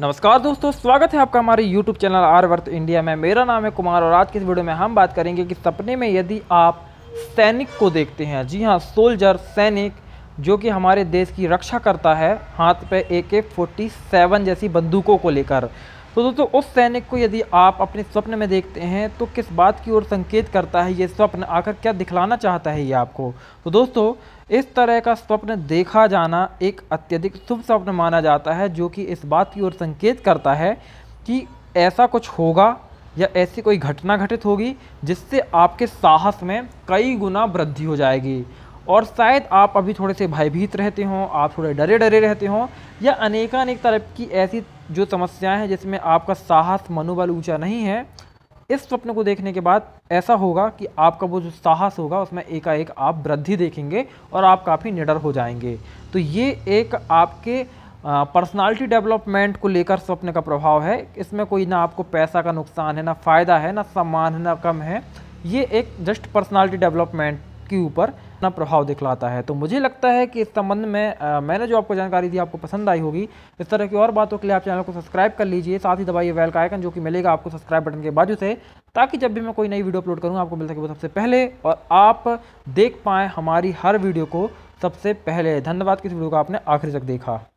नमस्कार दोस्तों स्वागत है आपका हमारे YouTube channel R worth India में मेरा नाम है कुमार और आज के इस वीडियो में हम बात करेंगे कि सपने में यदि आप सैनिक को देखते हैं जी हाँ सोल्जर सैनिक जो कि हमारे देश की रक्षा करता है हाथ पे ए के फोर्टी सेवन जैसी बंदूकों को लेकर तो दोस्तों उस सैनिक को यदि आप अपने स्वप्न में देखते हैं तो किस बात की ओर संकेत करता है ये स्वप्न आकर क्या दिखलाना चाहता है ये आपको तो दोस्तों इस तरह का स्वप्न देखा जाना एक अत्यधिक शुभ स्वप्न माना जाता है जो कि इस बात की ओर संकेत करता है कि ऐसा कुछ होगा या ऐसी कोई घटना घटित होगी जिससे आपके साहस में कई गुना वृद्धि हो जाएगी और शायद आप अभी थोड़े से भयभीत रहते हों आप थोड़े डरे डरे रहते हों या अनेक तरह की ऐसी जो समस्याएं हैं जिसमें आपका साहस मनोबल ऊंचा नहीं है इस स्वप्न को देखने के बाद ऐसा होगा कि आपका वो जो साहस होगा उसमें एकाएक आप वृद्धि देखेंगे और आप काफ़ी निडर हो जाएंगे तो ये एक आपके पर्सनालिटी डेवलपमेंट को लेकर स्वप्न का प्रभाव है इसमें कोई ना आपको पैसा का नुकसान है ना फ़ायदा है ना सम्मान है ना कम है ये एक जस्ट पर्सनालिटी डेवलपमेंट के ऊपर अपना प्रभाव दिखलाता है तो मुझे लगता है कि इस संबंध में मैंने जो आपको जानकारी दी आपको पसंद आई होगी इस तरह की और बातों के लिए आप चैनल को सब्सक्राइब कर लीजिए साथ ही दबाइए वेल का आइकन जो कि मिलेगा आपको सब्सक्राइब बटन के बाजू से ताकि जब भी मैं कोई नई वीडियो अपलोड करूँ आपको मिल सके वो सबसे पहले और आप देख पाएँ हमारी हर वीडियो को सबसे पहले धन्यवाद किस वीडियो को आपने आखिर तक देखा